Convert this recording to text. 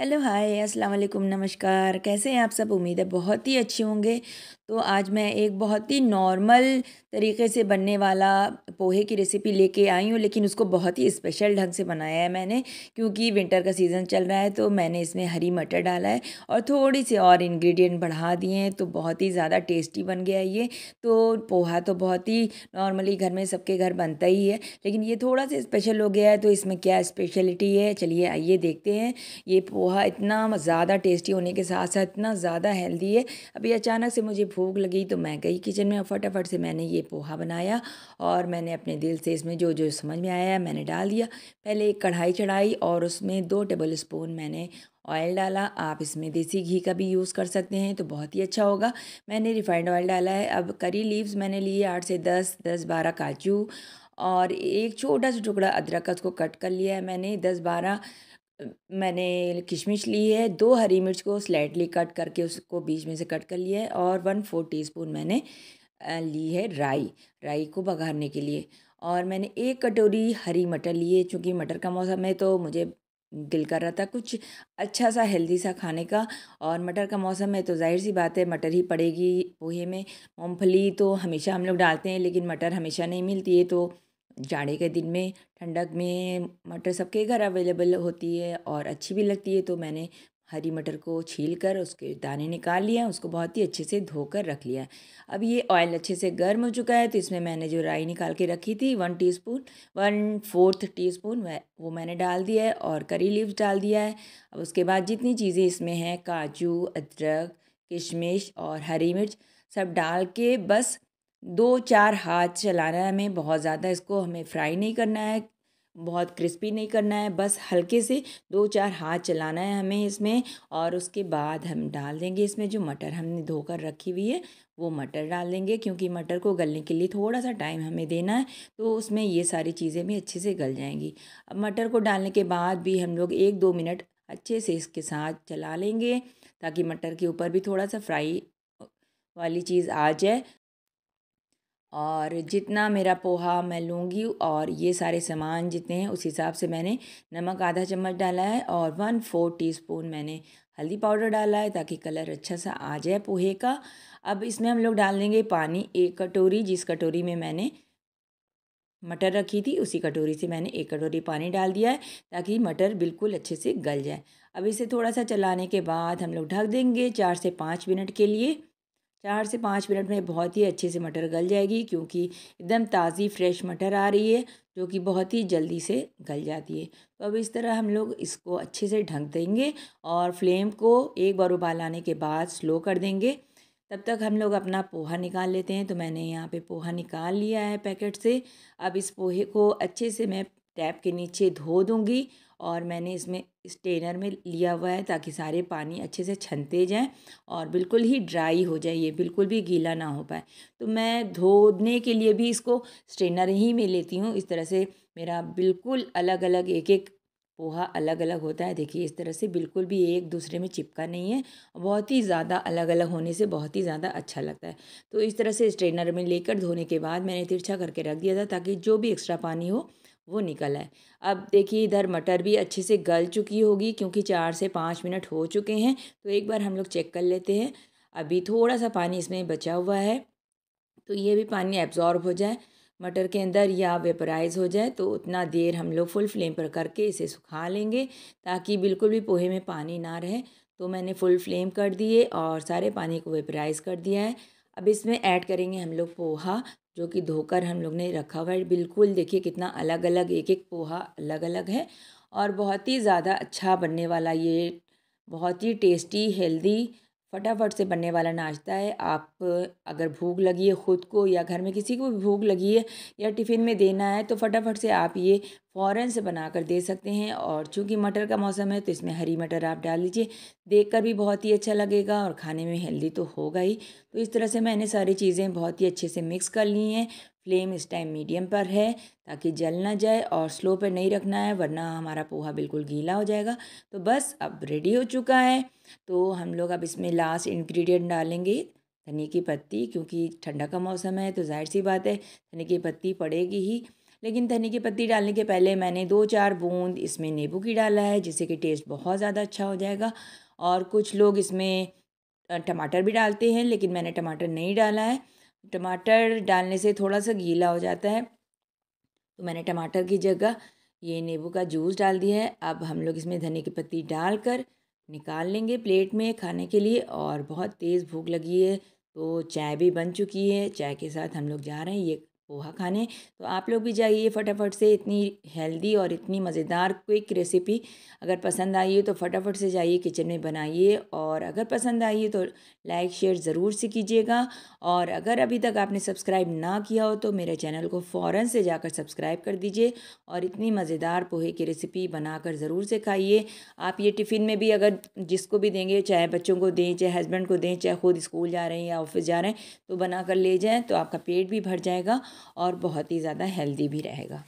hello hi अस्सलाम वालेकुम नमस्कार कैसे हैं आप सब उम्मीद है बहुत ही अच्छे होंगे तो आज मैं एक बहुत ही नॉर्मल तरीके से बनने वाला पोहे की रेसिपी लेके आई हूँ लेकिन उसको बहुत ही स्पेशल ढंग से बनाया है मैंने क्योंकि विंटर का सीज़न चल रहा है तो मैंने इसमें हरी मटर डाला है और थोड़ी सी और इन्ग्रीडियंट बढ़ा दिए हैं तो बहुत ही ज़्यादा टेस्टी बन गया है ये तो पोहा तो बहुत ही नॉर्मली घर में सबके घर बनता ही है लेकिन ये थोड़ा सा स्पेशल हो गया है तो इसमें क्या स्पेशलिटी है चलिए आइए देखते हैं ये पोहा इतना ज़्यादा टेस्टी होने के साथ साथ इतना ज़्यादा हेल्दी है अभी अचानक से मुझे भूख लगी तो मैं गई किचन में फटाफट से मैंने ये पोहा बनाया और मैंने अपने दिल से इसमें जो जो समझ में आया मैंने डाल दिया पहले एक कढ़ाई चढ़ाई और उसमें दो टेबल स्पून मैंने ऑयल डाला आप इसमें देसी घी का भी यूज़ कर सकते हैं तो बहुत ही अच्छा होगा मैंने रिफाइंड ऑयल डाला है अब करी लीव्स मैंने लिए आठ से दस दस बारह काजू और एक छोटा सा टुकड़ा अदरक का उसको कट कर लिया है मैंने दस बारह मैंने किशमिश ली है दो हरी मिर्च को स्लाइटली कट करके उसको बीच में से कट कर लिया है और वन फोर टीस्पून मैंने ली है राई राई को बघारने के लिए और मैंने एक कटोरी हरी मटर ली है चूँकि मटर का मौसम है तो मुझे दिल कर रहा था कुछ अच्छा सा हेल्दी सा खाने का और मटर का मौसम है तो जाहिर सी बात है मटर ही पड़ेगी पोहे में मूँगफली तो हमेशा हम लोग डालते हैं लेकिन मटर हमेशा नहीं मिलती है तो जाड़े के दिन में ठंडक में मटर सबके घर अवेलेबल होती है और अच्छी भी लगती है तो मैंने हरी मटर को छील कर उसके दाने निकाल लिया उसको बहुत ही अच्छे से धोकर रख लिया अब ये ऑयल अच्छे से गर्म हो चुका है तो इसमें मैंने जो राई निकाल के रखी थी one teaspoon one fourth teaspoon वो मैंने डाल दिया है और करी लीव डाल दिया है अब उसके बाद जितनी चीज़ें इसमें हैं काजू अदरक किशमिश और हरी मिर्च सब डाल के बस दो चार हाथ चलाना है हमें बहुत ज़्यादा इसको हमें फ्राई नहीं करना है बहुत क्रिस्पी नहीं करना है बस हल्के से दो चार हाथ चलाना है हमें इसमें और उसके बाद हम डाल देंगे इसमें जो मटर हमने धोकर रखी हुई है वो मटर डाल देंगे क्योंकि मटर को गलने के लिए थोड़ा सा टाइम हमें देना है तो उसमें ये सारी चीज़ें भी अच्छे से गल जाएंगी अब मटर को डालने के बाद भी हम लोग एक दो मिनट अच्छे से इसके साथ चला लेंगे ताकि मटर के ऊपर भी थोड़ा सा फ्राई वाली चीज़ आ जाए और जितना मेरा पोहा मैं लूँगी और ये सारे सामान जितने हैं उस हिसाब से मैंने नमक आधा चम्मच डाला है और वन फोर टीस्पून मैंने हल्दी पाउडर डाला है ताकि कलर अच्छा सा आ जाए पोहे का अब इसमें हम लोग डाल देंगे पानी एक कटोरी जिस कटोरी में मैंने मटर रखी थी उसी कटोरी से मैंने एक कटोरी पानी डाल दिया है ताकि मटर बिल्कुल अच्छे से गल जाए अब इसे थोड़ा सा चलाने के बाद हम लोग ढक देंगे चार से पाँच मिनट के लिए चार से पाँच मिनट में बहुत ही अच्छे से मटर गल जाएगी क्योंकि एकदम ताज़ी फ्रेश मटर आ रही है जो कि बहुत ही जल्दी से गल जाती है तो अब इस तरह हम लोग इसको अच्छे से ढंक देंगे और फ्लेम को एक बार उबाल आने के बाद स्लो कर देंगे तब तक हम लोग अपना पोहा निकाल लेते हैं तो मैंने यहाँ पे पोहा निकाल लिया है पैकेट से अब इस पोहे को अच्छे से मैं टैप के नीचे धो दूँगी और मैंने इसमें स्टेनर में लिया हुआ है ताकि सारे पानी अच्छे से छनते जाएं और बिल्कुल ही ड्राई हो जाए ये बिल्कुल भी गीला ना हो पाए तो मैं धोने के लिए भी इसको स्टेनर ही में लेती हूँ इस तरह से मेरा बिल्कुल अलग अलग एक एक पोहा अलग अलग होता है देखिए इस तरह से बिल्कुल भी एक दूसरे में चिपका नहीं है बहुत ही ज़्यादा अलग अलग होने से बहुत ही ज़्यादा अच्छा लगता है तो इस तरह से स्ट्रेनर में लेकर धोने के बाद मैंने तिरछा करके रख दिया था ताकि जो भी एक्स्ट्रा पानी हो वो निकल आए अब देखिए इधर मटर भी अच्छे से गल चुकी होगी क्योंकि चार से पाँच मिनट हो चुके हैं तो एक बार हम लोग चेक कर लेते हैं अभी थोड़ा सा पानी इसमें बचा हुआ है तो ये भी पानी एब्ज़ॉर्ब हो जाए मटर के अंदर या वेपराइज़ हो जाए तो उतना देर हम लोग फुल फ्लेम पर करके इसे सुखा लेंगे ताकि बिल्कुल भी पोहे में पानी ना रहे तो मैंने फुल फ्लेम कर दिए और सारे पानी को वेपराइज़ कर दिया है अब इसमें ऐड करेंगे हम लोग पोहा जो कि धोकर हम लोग ने रखा हुआ है बिल्कुल देखिए कितना अलग अलग एक एक पोहा अलग अलग है और बहुत ही ज़्यादा अच्छा बनने वाला ये बहुत ही टेस्टी हेल्दी फटाफट से बनने वाला नाश्ता है आप अगर भूख लगी है ख़ुद को या घर में किसी को भी भूख लगी है या टिफ़िन में देना है तो फटाफट से आप ये फ़ौरन से बनाकर दे सकते हैं और चूँकि मटर का मौसम है तो इसमें हरी मटर आप डाल लीजिए देखकर भी बहुत ही अच्छा लगेगा और खाने में हेल्दी तो होगा ही तो इस तरह से मैंने सारी चीज़ें बहुत ही अच्छे से मिक्स कर ली हैं फ्लेम इस टाइम मीडियम पर है ताकि जल ना जाए और स्लो पर नहीं रखना है वरना हमारा पोहा बिल्कुल गीला हो जाएगा तो बस अब रेडी हो चुका है तो हम लोग अब इसमें लास्ट इन्ग्रीडियंट डालेंगे धनी की पत्ती क्योंकि ठंडा का मौसम है तो जाहिर सी बात है धनी की पत्ती पड़ेगी ही लेकिन धनी की पत्ती डालने के पहले मैंने दो चार बूंद इसमें नींबू की डाला है जिससे कि टेस्ट बहुत ज़्यादा अच्छा हो जाएगा और कुछ लोग इसमें टमाटर भी डालते हैं लेकिन मैंने टमाटर नहीं डाला है टमाटर डालने से थोड़ा सा गीला हो जाता है तो मैंने टमाटर की जगह ये नींबू का जूस डाल दिया है अब हम लोग इसमें धनिया की पत्ती डालकर निकाल लेंगे प्लेट में खाने के लिए और बहुत तेज़ भूख लगी है तो चाय भी बन चुकी है चाय के साथ हम लोग जा रहे हैं ये पोहा खाने तो आप लोग भी जाइए फटाफट से इतनी हेल्दी और इतनी मज़ेदार क्विक रेसिपी अगर पसंद आई है तो फटाफट से जाइए किचन में बनाइए और अगर पसंद आई हो तो लाइक शेयर ज़रूर से कीजिएगा और अगर अभी तक आपने सब्सक्राइब ना किया हो तो मेरे चैनल को फ़ौर से जाकर सब्सक्राइब कर दीजिए और इतनी मज़ेदार पोहे की रेसिपी बनाकर ज़रूर से खाइए आप ये टिफ़िन में भी अगर जिसको भी देंगे चाहे बच्चों को दें चाहे हस्बैंड को दें चाहे खुद स्कूल जा रहे हैं या ऑफिस जा रहे हैं तो बना ले जाएँ तो आपका पेट भी भर जाएगा और बहुत ही ज़्यादा हेल्दी भी रहेगा